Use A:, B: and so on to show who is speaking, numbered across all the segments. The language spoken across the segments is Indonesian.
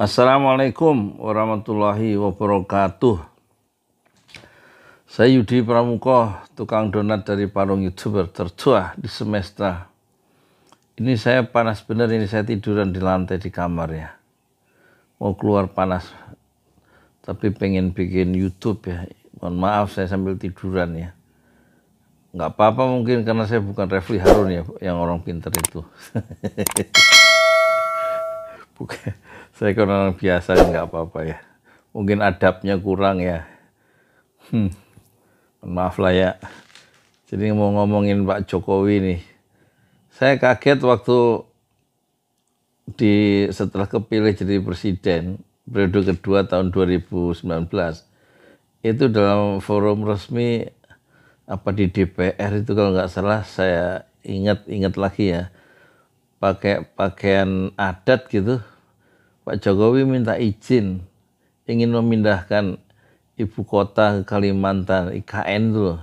A: Assalamualaikum warahmatullahi wabarakatuh. Saya Yudi Pramuko, tukang donat dari Parung Youtuber tertua di semesta. Ini saya panas bener, ini saya tiduran di lantai di kamar ya. Mau keluar panas, tapi pengen bikin Youtube ya. Mohon maaf saya sambil tiduran ya. Nggak apa-apa mungkin karena saya bukan Refli Harun ya, yang orang pinter itu. bukan saya kan orang biasa kan nggak apa-apa ya. Mungkin adabnya kurang ya. Hmm. Maaf lah ya. Jadi mau ngomongin Pak Jokowi nih. Saya kaget waktu di setelah kepilih jadi presiden periode kedua tahun 2019 itu dalam forum resmi apa di DPR itu kalau nggak salah saya ingat-ingat lagi ya pakai pakaian adat gitu Pak Jokowi minta izin ingin memindahkan ibu kota ke Kalimantan, IKN itu.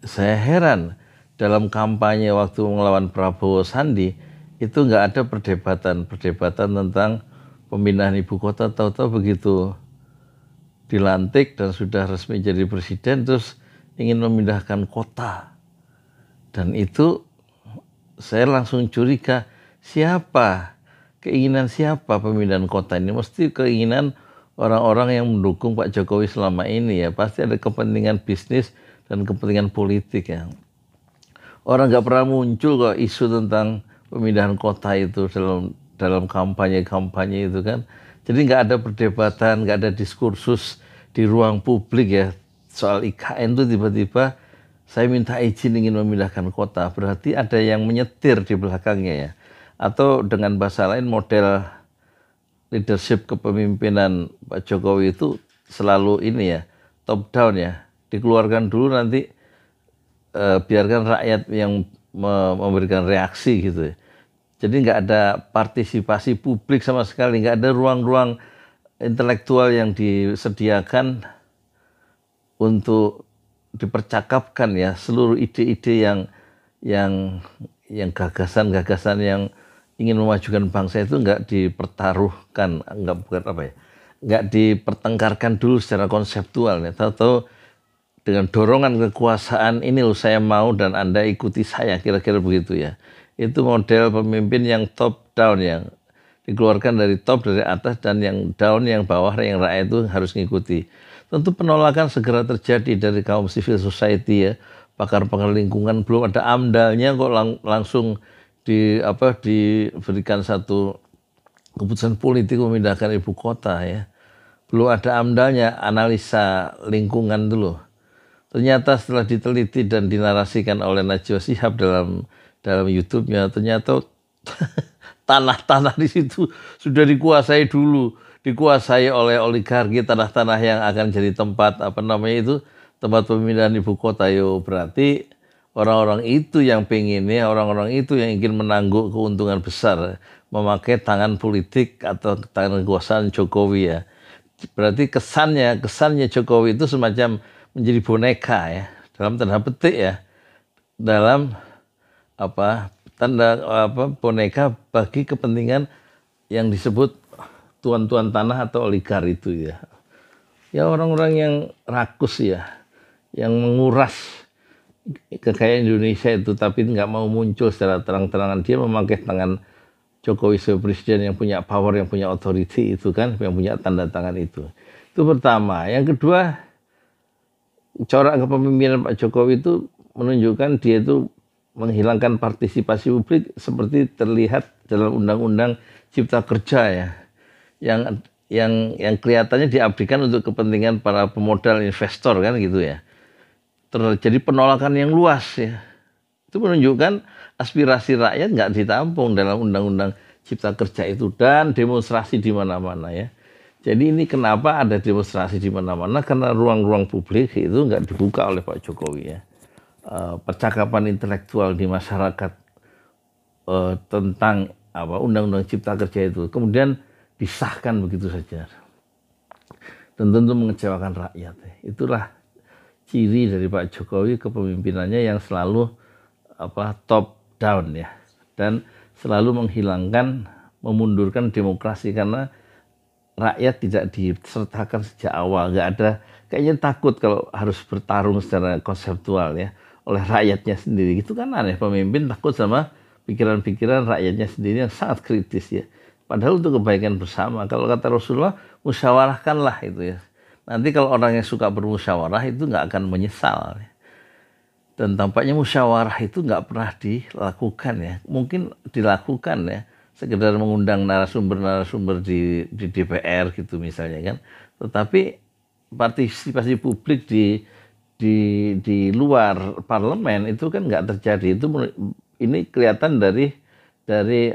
A: Saya heran dalam kampanye waktu melawan Prabowo Sandi itu nggak ada perdebatan perdebatan tentang pemindahan ibu kota tahu-tahu begitu dilantik dan sudah resmi jadi presiden terus ingin memindahkan kota dan itu saya langsung curiga siapa keinginan siapa pemindahan kota ini? Mesti keinginan orang-orang yang mendukung Pak Jokowi selama ini ya. Pasti ada kepentingan bisnis dan kepentingan politik ya. Orang nggak pernah muncul kok isu tentang pemindahan kota itu dalam dalam kampanye-kampanye itu kan. Jadi nggak ada perdebatan, nggak ada diskursus di ruang publik ya soal IKN itu tiba-tiba saya minta izin ingin memindahkan kota berarti ada yang menyetir di belakangnya ya atau dengan bahasa lain model leadership kepemimpinan Pak Jokowi itu selalu ini ya top down ya dikeluarkan dulu nanti e, biarkan rakyat yang me memberikan reaksi gitu ya. Jadi nggak ada partisipasi publik sama sekali, nggak ada ruang-ruang intelektual yang disediakan untuk dipercakapkan ya seluruh ide-ide yang yang yang gagasan-gagasan yang ingin memajukan bangsa itu nggak dipertaruhkan, nggak bukan apa ya, nggak dipertengkarkan dulu secara konseptual ya, atau dengan dorongan kekuasaan ini loh saya mau dan anda ikuti saya kira-kira begitu ya. Itu model pemimpin yang top down yang dikeluarkan dari top dari atas dan yang down yang bawah yang rakyat itu harus mengikuti. Tentu penolakan segera terjadi dari kaum civil society ya, pakar-pakar lingkungan belum ada amdalnya kok lang langsung di apa diberikan satu keputusan politik memindahkan ibu kota ya. Belum ada amdalnya analisa lingkungan dulu. Ternyata setelah diteliti dan dinarasikan oleh Najwa Sihab dalam dalam YouTube-nya ternyata tanah-tanah di situ sudah dikuasai dulu, dikuasai oleh oligarki tanah-tanah yang akan jadi tempat apa namanya itu tempat pemindahan ibu kota yo berarti Orang-orang itu yang pengennya, orang-orang itu yang ingin menangguk keuntungan besar memakai tangan politik atau tangan kekuasaan Jokowi ya. Berarti kesannya, kesannya Jokowi itu semacam menjadi boneka ya, dalam tanda petik ya, dalam apa tanda apa boneka bagi kepentingan yang disebut tuan-tuan tanah atau oligar itu ya. Ya orang-orang yang rakus ya, yang menguras kekayaan Indonesia itu tapi nggak mau muncul secara terang-terangan dia memakai tangan Jokowi sebagai presiden yang punya power yang punya authority itu kan yang punya tanda tangan itu itu pertama yang kedua corak kepemimpinan Pak Jokowi itu menunjukkan dia itu menghilangkan partisipasi publik seperti terlihat dalam undang-undang Cipta Kerja ya yang yang yang kelihatannya diabdikan untuk kepentingan para pemodal investor kan gitu ya terjadi penolakan yang luas ya. Itu menunjukkan aspirasi rakyat nggak ditampung dalam undang-undang cipta kerja itu dan demonstrasi di mana-mana ya. Jadi ini kenapa ada demonstrasi di mana-mana karena ruang-ruang publik itu nggak dibuka oleh Pak Jokowi ya. E, percakapan intelektual di masyarakat e, tentang apa undang-undang cipta kerja itu kemudian disahkan begitu saja. Dan tentu mengecewakan rakyat. Ya. Itulah ciri dari Pak Jokowi kepemimpinannya yang selalu apa top down ya dan selalu menghilangkan memundurkan demokrasi karena rakyat tidak disertakan sejak awal nggak ada kayaknya takut kalau harus bertarung secara konseptual ya oleh rakyatnya sendiri itu kan aneh pemimpin takut sama pikiran-pikiran rakyatnya sendiri yang sangat kritis ya padahal untuk kebaikan bersama kalau kata Rasulullah musyawarahkanlah itu ya Nanti kalau orang yang suka bermusyawarah itu nggak akan menyesal. Dan tampaknya musyawarah itu nggak pernah dilakukan ya. Mungkin dilakukan ya, sekedar mengundang narasumber-narasumber di, di DPR gitu misalnya kan. Tetapi partisipasi publik di di di luar parlemen itu kan nggak terjadi. Itu ini kelihatan dari dari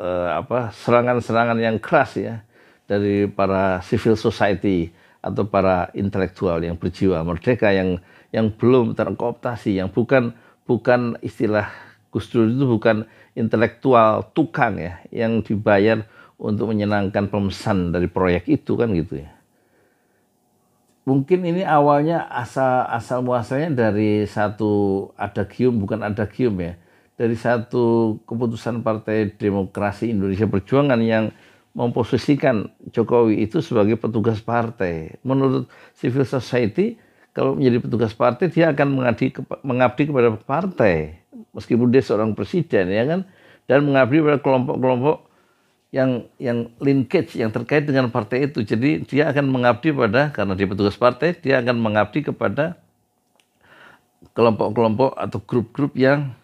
A: eh, apa serangan-serangan yang keras ya dari para civil society atau para intelektual yang berjiwa merdeka yang yang belum terkooptasi yang bukan bukan istilah Gus Dur itu bukan intelektual tukang ya yang dibayar untuk menyenangkan pemesan dari proyek itu kan gitu ya. Mungkin ini awalnya asal asal muasalnya dari satu adagium bukan adagium ya dari satu keputusan Partai Demokrasi Indonesia Perjuangan yang memposisikan Jokowi itu sebagai petugas partai. Menurut civil society, kalau menjadi petugas partai dia akan mengabdi, mengabdi kepada partai, meskipun dia seorang presiden ya kan, dan mengabdi kepada kelompok-kelompok yang yang linkage yang terkait dengan partai itu. Jadi dia akan mengabdi pada karena dia petugas partai, dia akan mengabdi kepada kelompok-kelompok atau grup-grup yang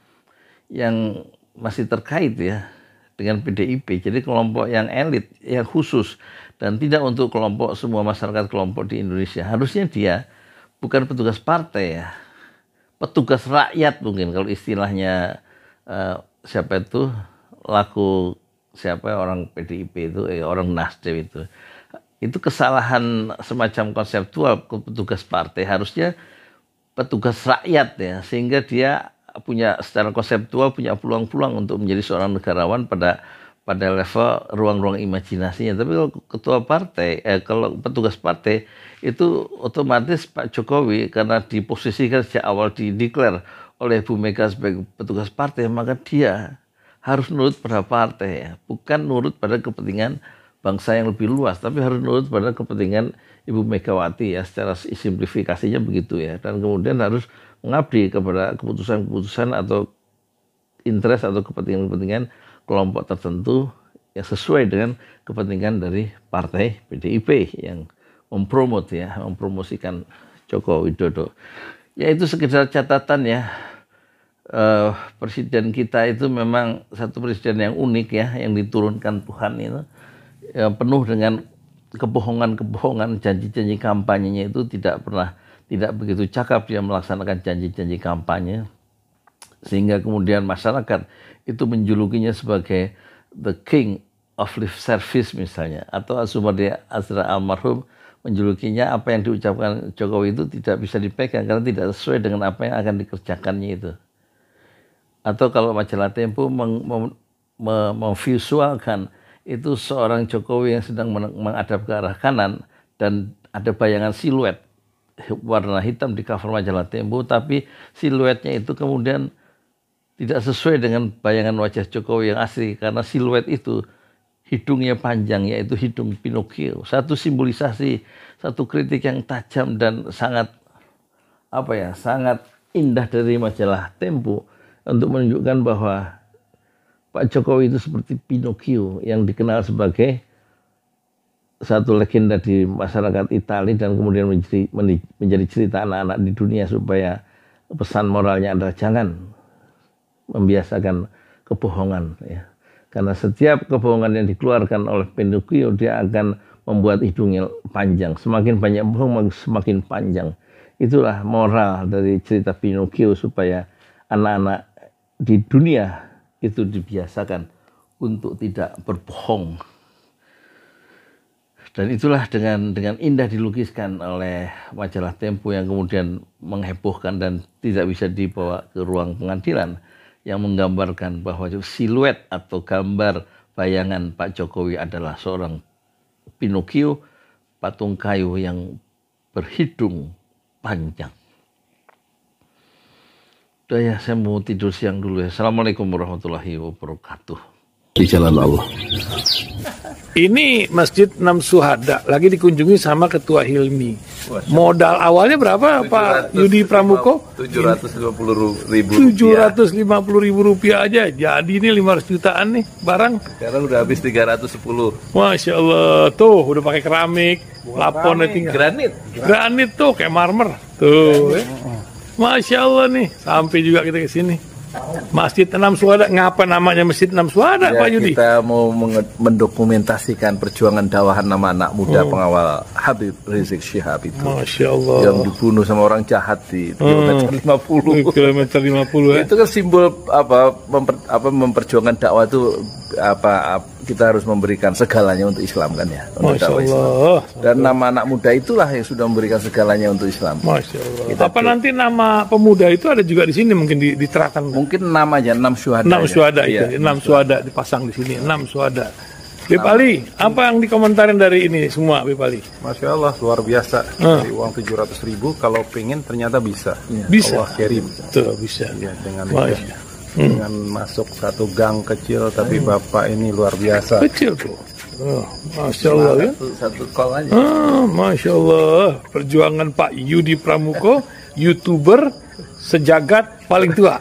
A: yang masih terkait ya dengan PDIP. Jadi kelompok yang elit, yang khusus dan tidak untuk kelompok semua masyarakat kelompok di Indonesia. Harusnya dia bukan petugas partai ya, petugas rakyat mungkin kalau istilahnya uh, siapa itu laku siapa orang PDIP itu, eh, orang Nasdem itu. Itu kesalahan semacam konseptual petugas partai harusnya petugas rakyat ya sehingga dia punya secara konseptual punya peluang-peluang untuk menjadi seorang negarawan pada pada level ruang-ruang imajinasinya. Tapi kalau ketua partai, eh, kalau petugas partai itu otomatis Pak Jokowi karena diposisikan sejak awal dideklar oleh Bu Mega sebagai petugas partai, maka dia harus nurut pada partai ya. bukan nurut pada kepentingan bangsa yang lebih luas, tapi harus nurut pada kepentingan Ibu Megawati ya secara simplifikasinya begitu ya. Dan kemudian harus mengabdi kepada keputusan-keputusan atau interest atau kepentingan-kepentingan kelompok tertentu yang sesuai dengan kepentingan dari partai PDIP yang mempromot ya, mempromosikan Joko Widodo. Ya itu sekedar catatan ya. Uh, presiden kita itu memang satu presiden yang unik ya, yang diturunkan Tuhan itu ya, penuh dengan kebohongan-kebohongan, janji-janji kampanyenya itu tidak pernah tidak begitu cakap dia melaksanakan janji-janji kampanye sehingga kemudian masyarakat itu menjulukinya sebagai the king of lip service misalnya atau Sumardi Azra almarhum menjulukinya apa yang diucapkan Jokowi itu tidak bisa dipegang karena tidak sesuai dengan apa yang akan dikerjakannya itu atau kalau majalah Tempo mem mem mem memvisualkan itu seorang Jokowi yang sedang menghadap ke arah kanan dan ada bayangan siluet warna hitam di cover majalah Tempo, tapi siluetnya itu kemudian tidak sesuai dengan bayangan wajah Jokowi yang asli karena siluet itu hidungnya panjang yaitu hidung Pinocchio. Satu simbolisasi, satu kritik yang tajam dan sangat apa ya, sangat indah dari majalah Tempo untuk menunjukkan bahwa Pak Jokowi itu seperti Pinocchio yang dikenal sebagai satu legenda di masyarakat Italia dan kemudian menjadi menjadi cerita anak-anak di dunia supaya pesan moralnya adalah jangan membiasakan kebohongan ya. Karena setiap kebohongan yang dikeluarkan oleh Pinocchio dia akan membuat hidungnya panjang. Semakin banyak bohong semakin panjang. Itulah moral dari cerita Pinocchio supaya anak-anak di dunia itu dibiasakan untuk tidak berbohong. Dan itulah dengan dengan indah dilukiskan oleh majalah Tempo yang kemudian menghebohkan dan tidak bisa dibawa ke ruang pengadilan yang menggambarkan bahwa siluet atau gambar bayangan Pak Jokowi adalah seorang Pinocchio patung kayu yang berhidung panjang. Udah ya, saya mau tidur siang dulu ya. Assalamualaikum warahmatullahi wabarakatuh. Di jalan Allah.
B: Ini Masjid Nam Suhada lagi dikunjungi sama Ketua Hilmi. Modal awalnya berapa 700, Pak Yudi Pramuko? 750 ribu lima puluh ribu rupiah aja. Jadi ini lima ratus jutaan nih barang. Sekarang udah habis tiga ratus sepuluh. Masya Allah. Tuh udah pakai keramik. lapon tinggal. Granit. Granit tuh kayak marmer. Tuh. Ya. Masya Allah nih. Sampai juga kita ke sini. Masjid Enam Suara, ngapa namanya Masjid Enam Suara ya, Pak Yudi?
A: Kita mau mendokumentasikan perjuangan dakwahan nama anak muda hmm. pengawal Habib Rizik Syihab itu. Masya Allah. Yang dibunuh sama orang jahat di hmm. kilometer 50. Kilometer 50 ya. Eh? Itu kan simbol apa, memper, apa memperjuangkan dakwah itu apa, apa kita harus memberikan segalanya untuk Islam kan ya untuk Masya Allah. Islam. Dan nama anak muda itulah yang sudah memberikan segalanya untuk Islam. Masya Allah. Kita Apa
B: nanti nama pemuda itu ada juga di sini mungkin diterapkan? Mungkin aja, enam suhada. Enam suhada ya. itu, iya, enam suhada dipasang di sini, enam suhada. Bip Ali, apa yang dikomentarin dari ini semua Bip Ali? Masya Allah, luar biasa. Dari uang 700 ribu, kalau pengen ternyata bisa. Bisa. Allah kirim. Tuh, bisa. Ya, dengan Masya hmm. dengan masuk satu gang kecil tapi hmm. bapak ini luar biasa kecil tuh ah,
A: Oh, Masya Allah ya. Satu, satu aja. Ah,
B: Masya Allah. Perjuangan Pak Yudi Pramuko, YouTuber sejagat paling tua